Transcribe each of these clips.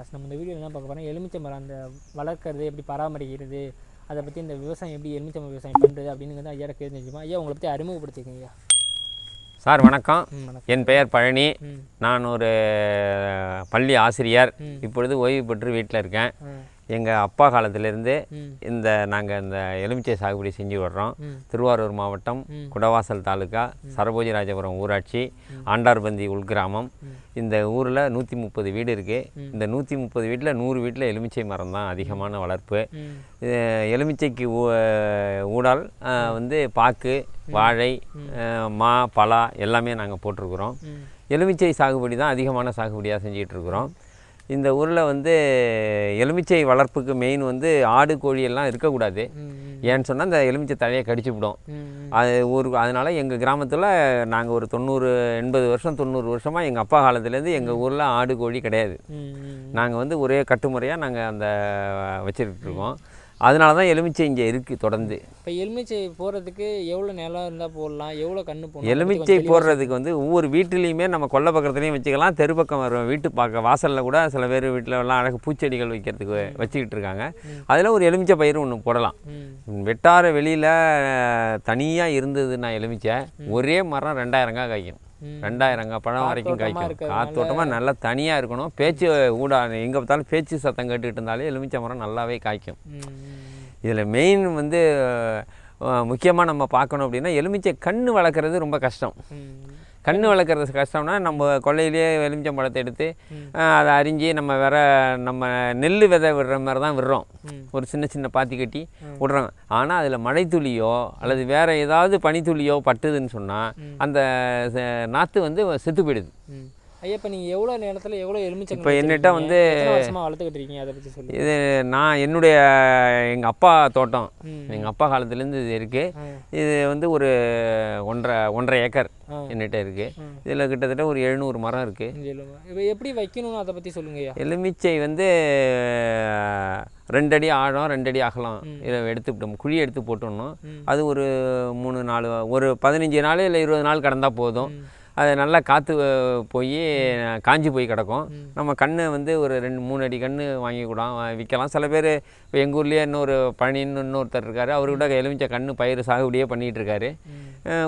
podcast நம்ம இந்த video என்ன பார்க்க போகிறோம் எலுமிச்சை மரம் அந்த வளர்க்குறது எப்படி பராமரிக்கிறது அதை பற்றி இந்த விவசாயம் எப்படி எலுமிச்சை விவசாயம் பண்ணுறது அப்படிங்கிறது ஐயா தெரிஞ்சுக்கோமா ஐயா உங்களை பற்றி அறிமுகப்படுத்திக்கோங்க ஐயா சார் வணக்கம் என் பெயர் பழனி நான் ஒரு பள்ளி ஆசிரியர் இப்பொழுது ஓய்வு பெற்று வீட்டில் இருக்கேன் எங்கள் அப்பா காலத்திலேருந்து இந்த நாங்கள் இந்த எலுமிச்சை சாகுபடி செஞ்சு வர்றோம் திருவாரூர் மாவட்டம் குடவாசல் தாலுக்கா சரபோஜிராஜபுரம் ஊராட்சி ஆண்டார்பந்தி உள்கிராமம் இந்த ஊரில் நூற்றி முப்பது வீடு இருக்குது இந்த நூற்றி முப்பது வீட்டில் நூறு வீட்டில் எலுமிச்சை மரம் தான் அதிகமான வளர்ப்பு எலுமிச்சைக்கு ஊடால் வந்து பாக்கு வாழை மா பலா எல்லாமே நாங்கள் போட்டிருக்கிறோம் எலுமிச்சை சாகுபடி தான் அதிகமான சாகுபடியாக செஞ்சிகிட்ருக்குறோம் இந்த ஊரில் வந்து எலுமிச்சை வளர்ப்புக்கு மெயின் வந்து ஆடு கோழியெல்லாம் இருக்கக்கூடாது ஏன்னு சொன்னால் அந்த எலுமிச்சை தலையை விடும் அது ஒரு அதனால் எங்கள் கிராமத்தில் நாங்கள் ஒரு தொண்ணூறு எண்பது வருஷம் தொண்ணூறு வருஷமாக எங்கள் அப்பா காலத்துலேருந்து எங்கள் ஊரில் ஆடு கோழி கிடையாது நாங்கள் வந்து ஒரே கட்டுமுறையாக நாங்கள் அந்த வச்சுருக்கோம் அதனால தான் எலுமிச்சை இங்கே இருக்குது தொடர்ந்து இப்போ எலுமிச்சை போடுறதுக்கு எவ்வளோ நிலம் இருந்தால் போடலாம் எவ்வளோ கண்ணு போடலாம் எலுமிச்சை போடுறதுக்கு வந்து ஒவ்வொரு வீட்டிலையுமே நம்ம கொல்ல பக்கத்துலேயும் வச்சுக்கலாம் தெரு பக்கம் வரும் வீட்டு பார்க்க வாசலில் கூட சில பேர் வீட்டில் எல்லாம் அழகு பூச்செடிகள் வைக்கிறதுக்கு வச்சுக்கிட்டு இருக்காங்க அதில் ஒரு எலுமிச்சை பயிர் ஒன்று போடலாம் வெட்டார வெளியில் தனியாக இருந்ததுன்னா எலுமிச்சை ஒரே மரம் ரெண்டாயிரங்காய் காய் காய்க்கும் ரெண்டாயிரங்க பழம் வரைக்கும் காய்க்கும் காத்தோட்டமாக நல்லா தனியாக இருக்கணும் பேச்சு ஊடா எங்கே பார்த்தாலும் பேச்சு சத்தம் கேட்டுக்கிட்டு இருந்தாலே எலுமிச்சை மரம் நல்லாவே காய்க்கும் இதில் மெயின் வந்து முக்கியமாக நம்ம பார்க்கணும் அப்படின்னா எலுமிச்சை கண்ணு வளர்க்குறது ரொம்ப கஷ்டம் கன்று வளர்க்குறது கஷ்டம்னா நம்ம கொள்ளையிலேயே வெளிஞ்சம் பழத்தை எடுத்து அதை அரிஞ்சு நம்ம வேற நம்ம நெல் விதை விடுற மாதிரி தான் விடுறோம் ஒரு சின்ன சின்ன பாத்தி கட்டி விடுறோம் ஆனால் அதில் மழை துளியோ அல்லது வேறு ஏதாவது பனித்துளியோ பட்டுதுன்னு சொன்னால் அந்த நாற்று வந்து செத்து போயிடுது ஐயா இப்போ நீங்கள் எவ்வளோ நேரத்தில் எவ்வளோ எலுமிச்சை இப்போ என்னிட்ட வந்து வருஷமாக வளர்த்துக்கிட்டு இருக்கீங்க அதை பற்றி சொல்லி இது நான் என்னுடைய எங்கள் அப்பா தோட்டம் எங்கள் அப்பா காலத்துலேருந்து இது இருக்குது இது வந்து ஒரு ஒன்றரை ஒன்றரை ஏக்கர் என்னிட்ட இருக்குது இதில் கிட்டத்தட்ட ஒரு எழுநூறு மரம் இருக்குது இப்போ எப்படி வைக்கணும்னு அதை பற்றி சொல்லுங்க எலுமிச்சை வந்து ரெண்டு அடி ஆழம் ரெண்டடி அகலம் இதை எடுத்துக்கிட்டோம் குழி எடுத்து போட்டோம்னா அது ஒரு மூணு நாலு ஒரு பதினஞ்சு நாள் இல்லை இருபது நாள் கடந்தால் போதும் அது நல்லா காற்று போய் காஞ்சி போய் கிடக்கும் நம்ம கண்ணு வந்து ஒரு ரெண்டு மூணு அடி கண்ணு வாங்கி கூட விற்கலாம் சில பேர் இப்போ எங்கள் ஊர்லேயே இன்னொரு பழனின்னு இன்னொருத்தர் இருக்கார் கூட எலுமிச்சை கண்ணு பயிர் சாகுபடியே பண்ணிகிட்டு இருக்காரு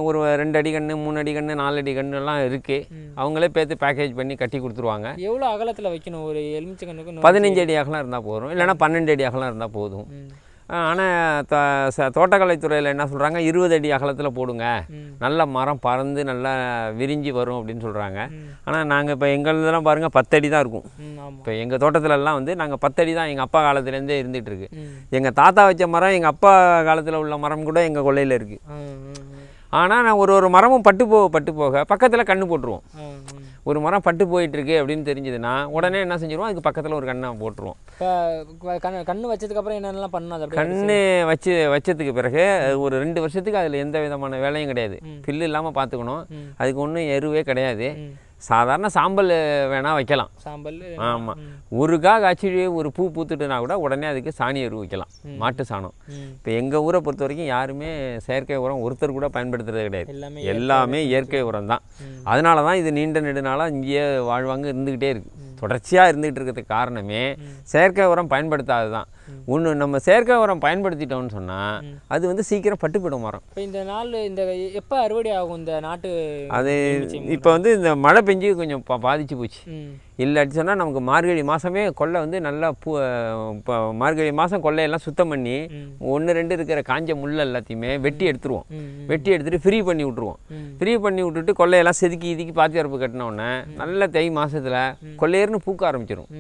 ஒரு ரெண்டு அடி கண்ணு மூணு அடி கண்ணு நாலு அடி எல்லாம் இருக்குது அவங்களே பேத்து பேக்கேஜ் பண்ணி கட்டி கொடுத்துருவாங்க எவ்வளோ அகலத்தில் வைக்கணும் ஒரு எலுமிச்சை கண்ணுக்கு பதினஞ்சு அடி அகலம் இருந்தால் போதும் இல்லைன்னா பன்னெண்டு அடி அகலம் இருந்தால் போதும் ஆனால் ச தோட்டக்கலைத்துறையில் என்ன சொல்கிறாங்க இருபது அடி அகலத்தில் போடுங்க நல்ல மரம் பறந்து நல்லா விரிஞ்சு வரும் அப்படின்னு சொல்கிறாங்க ஆனால் நாங்கள் இப்போ எங்களதெல்லாம் பாருங்கள் பத்தடி தான் இருக்கும் இப்போ எங்கள் தோட்டத்துலலாம் வந்து நாங்கள் பத்தடி தான் எங்கள் அப்பா காலத்துலேருந்தே இருந்துகிட்டு இருக்கு எங்கள் தாத்தா வச்ச மரம் எங்கள் அப்பா காலத்தில் உள்ள மரம் கூட எங்கள் கொள்ளையில் இருக்குது ஆனால் நான் ஒரு ஒரு மரமும் பட்டு போக பட்டு போக பக்கத்தில் கண்ணு போட்டுருவோம் ஒரு மரம் பட்டு போயிட்டுருக்கு அப்படின்னு தெரிஞ்சதுன்னா உடனே என்ன செஞ்சிருவோம் அதுக்கு பக்கத்தில் ஒரு கண்ணை போட்டுருவோம் கண்ணு கண் கண் வச்சதுக்கப்புறம் என்னென்னலாம் பண்ணாது கண்ணு வச்சு வச்சதுக்கு பிறகு ஒரு ரெண்டு வருஷத்துக்கு அதில் எந்த விதமான வேலையும் கிடையாது பில்லு இல்லாமல் பார்த்துக்கணும் அதுக்கு ஒன்றும் எருவே கிடையாது சாதாரண சாம்பல் வேணால் வைக்கலாம் சாம்பல் ஆமாம் ஒரு கா காய்ச்சி ஒரு பூ பூத்துட்டுனா கூட உடனே அதுக்கு சாணி எரு வைக்கலாம் மாட்டு சாணம் இப்போ எங்கள் ஊரை பொறுத்த வரைக்கும் யாருமே செயற்கை உரம் ஒருத்தர் கூட பயன்படுத்துறது கிடையாது எல்லாமே இயற்கை உரம் தான் அதனால தான் இது நீண்ட நெடுநாளாக இங்கேயே வாழ்வாங்க இருந்துக்கிட்டே இருக்குது தொடர்ச்சியாக இருந்துகிட்டு இருக்கிறதுக்கு காரணமே செயற்கை உரம் பயன்படுத்தாது தான் ஒன்று நம்ம செயற்கை உரம் பயன்படுத்திட்டோம்னு சொன்னால் அது வந்து சீக்கிரம் பட்டுப்பிடும் மரம் இப்போ இந்த நாள் இந்த எப்போ அறுவடை ஆகும் இந்த நாட்டு அது இப்போ வந்து இந்த மழை பெஞ்சு கொஞ்சம் பாதிச்சு போச்சு இல்லை சொன்னால் நமக்கு மார்கழி மாதமே கொள்ளை வந்து நல்லா பூ இப்போ மார்கழி மாதம் கொள்ளையெல்லாம் சுத்தம் பண்ணி ஒன்று ரெண்டு இருக்கிற காஞ்ச முள் எல்லாத்தையுமே வெட்டி எடுத்துருவோம் வெட்டி எடுத்துகிட்டு ஃப்ரீ பண்ணி விட்ருவோம் ஃப்ரீ பண்ணி விட்டுட்டு கொள்ளையெல்லாம் செதுக்கி இதுக்கி வரப்பு கட்டினோடனே நல்ல தை மாதத்தில் கொள்ளையர்னு பூக்க ஆரம்பிச்சிடும்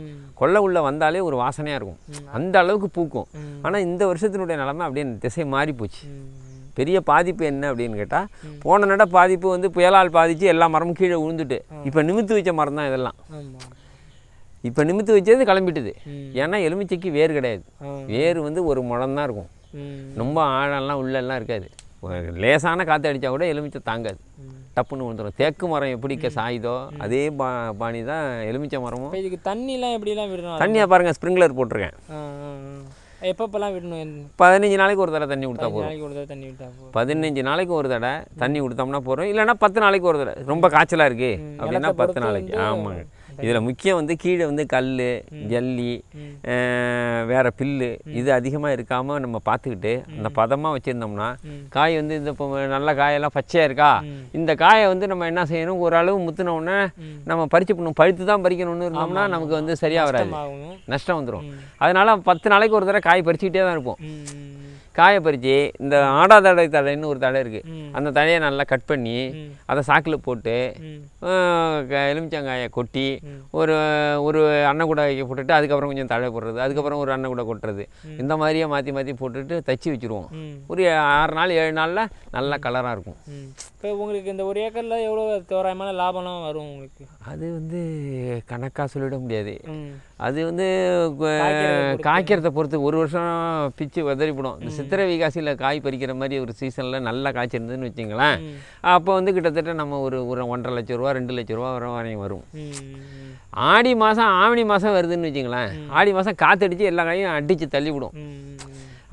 கொள்ளை உள்ளே வந்தாலே ஒரு வாசனையாக இருக்கும் அந்த அளவுக்கு பூக்கும் ஆனால் இந்த வருஷத்தினுடைய நிலமை அப்படியே திசை மாறி போச்சு பெரிய பாதிப்பு என்ன அப்படின்னு கேட்டால் போன நட பாதிப்பு வந்து புயலால் பாதித்து எல்லா மரமும் கீழே விழுந்துட்டு இப்போ நிமித்து வச்ச மரம் தான் இதெல்லாம் இப்போ நிமித்து வச்சது கிளம்பிட்டுது ஏன்னா எலுமிச்சைக்கு வேர் கிடையாது வேர் வந்து ஒரு முழம் தான் இருக்கும் ரொம்ப ஆழம்லாம் உள்ளெல்லாம் இருக்காது லேசான காற்று அடித்தா கூட எலுமிச்சை தாங்காது டப்புன்னு வந்துடும் தேக்கு மரம் எப்படி சாயுதோ அதே பா பாணி தான் எலுமிச்சை மரமும் இதுக்கு தண்ணிலாம் எப்படிலாம் விடணும் தண்ணியை பாருங்கள் ஸ்ப்ரிங்க்லர் போட்டிருக்கேன் எப்பப்பெல்லாம் விடணும் பதினஞ்சு நாளைக்கு ஒரு தடவை தண்ணி கொடுத்தா போதும் பதினஞ்சு நாளைக்கு ஒரு தடவை தண்ணி கொடுத்தோம்னா போகிறோம் இல்லைன்னா பத்து நாளைக்கு ஒரு தடவை ரொம்ப காய்ச்சலாக இருக்குது அப்படின்னா பத்து நாளைக்கு ஆமாங்க இதில் முக்கியம் வந்து கீழே வந்து கல் ஜல்லி வேறு பில்லு இது அதிகமாக இருக்காமல் நம்ம பார்த்துக்கிட்டு அந்த பதமாக வச்சுருந்தோம்னா காய் வந்து இந்த இப்போ நல்ல காயெல்லாம் பச்சையாக இருக்கா இந்த காயை வந்து நம்ம என்ன செய்யணும் ஓரளவு முத்துனோடனே நம்ம பறிச்சு பண்ணணும் பழுத்து தான் பறிக்கணும்னு இருந்தோம்னா நமக்கு வந்து சரியாக வராது நஷ்டம் வந்துடும் அதனால் பத்து நாளைக்கு ஒரு தடவை காய் பறிச்சுக்கிட்டே தான் இருப்போம் காய பறித்து இந்த தடை தழைன்னு ஒரு தழை இருக்குது அந்த தழையை நல்லா கட் பண்ணி அதை சாக்கில் போட்டு எலுமிச்சங்காயை கொட்டி ஒரு ஒரு அன்னை கூட போட்டுட்டு அதுக்கப்புறம் கொஞ்சம் தழை போடுறது அதுக்கப்புறம் ஒரு அன்னை கூட கொட்டுறது இந்த மாதிரியே மாற்றி மாற்றி போட்டுட்டு தச்சு வச்சுருவோம் ஒரு ஆறு நாள் ஏழு நாளில் நல்லா கலராக இருக்கும் இப்போ உங்களுக்கு இந்த ஒரு ஏக்கரில் எவ்வளோ தோராயமான லாபம்லாம் வரும் உங்களுக்கு அது வந்து கணக்காக சொல்லிட முடியாது அது வந்து காய்க்கிறத பொறுத்து ஒரு வருஷம் பிச்சு விதறிப்படும் இந்த சித்திரை விகாசியில் காய் பறிக்கிற மாதிரி ஒரு சீசனில் நல்லா காய்ச்சிருந்ததுன்னு வச்சுங்களேன் அப்போ வந்து கிட்டத்தட்ட நம்ம ஒரு ஒரு ஒன்றரை லட்ச ரூபா ரெண்டு லட்ச ரூபா வர வரையும் வரும் ஆடி மாதம் ஆவணி மாதம் வருதுன்னு வச்சுங்களேன் ஆடி மாதம் காற்றடிச்சு எல்லா காயும் அடித்து தள்ளிவிடும்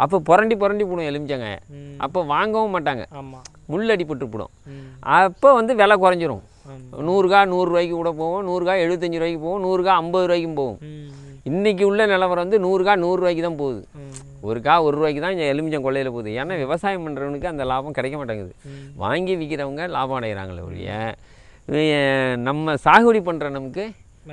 அப்போ புரண்டி புரண்டி போடும் எலுமிச்சங்க அப்போ வாங்கவும் மாட்டாங்க முள் அடிபட்டு போடும் அப்போ வந்து விலை குறைஞ்சிரும் நூறு நூறுரூவாய்க்கு கூட போவோம் நூறுகா எழுபத்தஞ்சு ரூபாய்க்கு போவோம் நூறுகா ஐம்பது ரூபாய்க்கும் போவோம் இன்றைக்கி உள்ள நிலவரம் வந்து நூறுரூகா நூறுரூவாய்க்கு தான் போகுது ஒரு கா ஒரு ரூபாய்க்கு தான் எலுமிச்சம் கொள்ளையில் போகுது ஏன்னா விவசாயம் பண்ணுறவனுக்கு அந்த லாபம் கிடைக்க மாட்டேங்குது வாங்கி விற்கிறவங்க லாபம் அடைகிறாங்களே ஒழிய நம்ம சாகுபடி பண்ணுற நமக்கு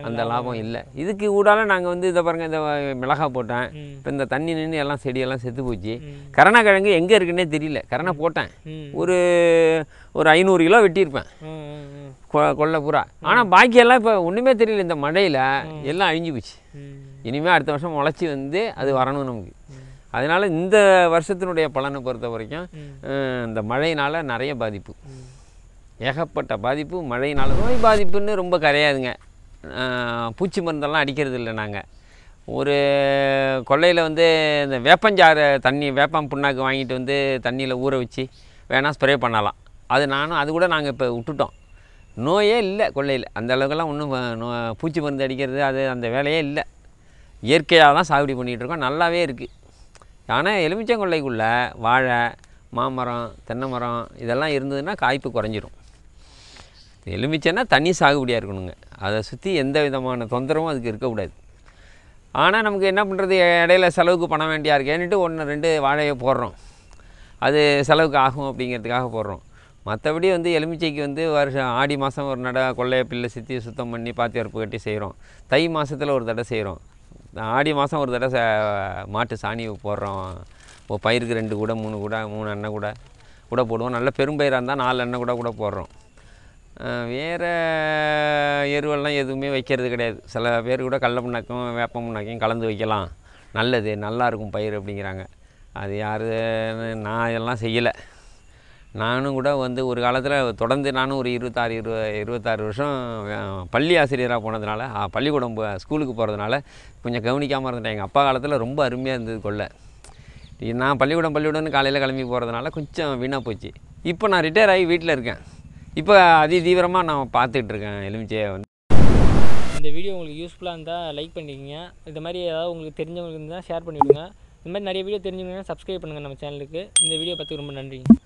அந்த லாபம் இல்லை இதுக்கு கூடால நாங்கள் வந்து இதை பாருங்கள் இந்த மிளகா போட்டேன் இப்போ இந்த தண்ணி நின்று எல்லாம் செடியெல்லாம் செத்து போச்சு கிழங்கு எங்கே இருக்குன்னே தெரியல கரணா போட்டேன் ஒரு ஒரு ஐநூறு கிலோ வெட்டியிருப்பேன் கொள்ளை பூரா ஆனால் பாக்கியெல்லாம் இப்போ ஒன்றுமே தெரியல இந்த மழையில் எல்லாம் அழிஞ்சு போச்சு இனிமேல் அடுத்த வருஷம் முளைச்சி வந்து அது வரணும் நமக்கு அதனால் இந்த வருஷத்தினுடைய பலனை பொறுத்த வரைக்கும் இந்த மழையினால் நிறைய பாதிப்பு ஏகப்பட்ட பாதிப்பு மழையினால் நோய் பாதிப்புன்னு ரொம்ப கரையாதுங்க பூச்சி மருந்தெல்லாம் அடிக்கிறது இல்லை நாங்கள் ஒரு கொள்ளையில் வந்து இந்த வேப்பஞ்சாறு தண்ணி வேப்பம் புண்ணாக்கு வாங்கிட்டு வந்து தண்ணியில் ஊற வச்சு வேணால் ஸ்ப்ரே பண்ணலாம் அது நானும் அது கூட நாங்கள் இப்போ விட்டுட்டோம் நோயே இல்லை கொள்ளையில் அந்த அளவுக்குலாம் ஒன்றும் நோ பூச்சி மருந்து அடிக்கிறது அது அந்த வேலையே இல்லை இயற்கையாக தான் சாகுபடி பண்ணிகிட்ருக்கோம் நல்லாவே இருக்குது ஆனால் எலுமிச்சங்கொள்ளைக்குள்ளே வாழை மாமரம் தென்னை மரம் இதெல்லாம் இருந்ததுன்னா காய்ப்பு குறைஞ்சிரும் எலுமிச்சைன்னா தண்ணி சாகுபடியாக இருக்கணுங்க அதை சுற்றி எந்த விதமான தொந்தரவும் அதுக்கு இருக்கக்கூடாது ஆனால் நமக்கு என்ன பண்ணுறது இடையில செலவுக்கு பண்ண வேண்டியா இருக்கேன்ட்டு ஒன்று ரெண்டு வாழையை போடுறோம் அது செலவுக்கு ஆகும் அப்படிங்கிறதுக்காக போடுறோம் மற்றபடி வந்து எலுமிச்சைக்கு வந்து வருஷம் ஆடி மாதம் ஒரு நட கொள்ளைய பிள்ளை சுற்றி சுத்தம் பண்ணி பாத்தி அறுப்பு கட்டி செய்கிறோம் தை மாதத்தில் ஒரு தடவை செய்கிறோம் ஆடி மாதம் ஒரு தடவை மாட்டு சாணி போடுறோம் பயிருக்கு ரெண்டு கூட மூணு கூட மூணு அண்ணன் கூட கூட போடுவோம் நல்ல பெரும்பயிராக இருந்தால் நாலு அண்ணன் கூட கூட போடுறோம் வேறு எருவெல்லாம் எதுவுமே வைக்கிறது கிடையாது சில பேர் கூட கடல புண்ணாக்கும் வேப்ப முன்னாக்கையும் கலந்து வைக்கலாம் நல்லது நல்லாயிருக்கும் பயிர் அப்படிங்கிறாங்க அது யார் நான் எல்லாம் செய்யலை நானும் கூட வந்து ஒரு காலத்தில் தொடர்ந்து நானும் ஒரு இருபத்தாறு இரு இருபத்தாறு வருஷம் பள்ளி ஆசிரியராக போனதுனால பள்ளிக்கூடம் ஸ்கூலுக்கு போகிறதுனால கொஞ்சம் கவனிக்காமல் இருந்துட்டேன் எங்கள் அப்பா காலத்தில் ரொம்ப அருமையாக இருந்தது கொள்ள நான் பள்ளிக்கூடம் பள்ளிக்கூடம்னு காலையில் கிளம்பி போகிறதுனால கொஞ்சம் வீணாக போச்சு இப்போ நான் ரிட்டையர் ஆகி வீட்டில் இருக்கேன் இப்போ அதி தீவிரமாக நான் பார்த்துட்ருக்கேன் எலுமிச்சையை வந்து இந்த வீடியோ உங்களுக்கு யூஸ்ஃபுல்லாக இருந்தால் லைக் பண்ணிக்கோங்க இந்த மாதிரி ஏதாவது உங்களுக்கு தெரிஞ்சவங்களுக்கு இருந்தால் ஷேர் பண்ணிவிடுங்க இந்த மாதிரி நிறைய வீடியோ தெரிஞ்சுக்கணுன்னா சப்ஸ்கிரைப் பண்ணுங்கள் நம்ம சேனலுக்கு இந்த வீடியோ பார்த்து ரொம்ப நன்றிங்க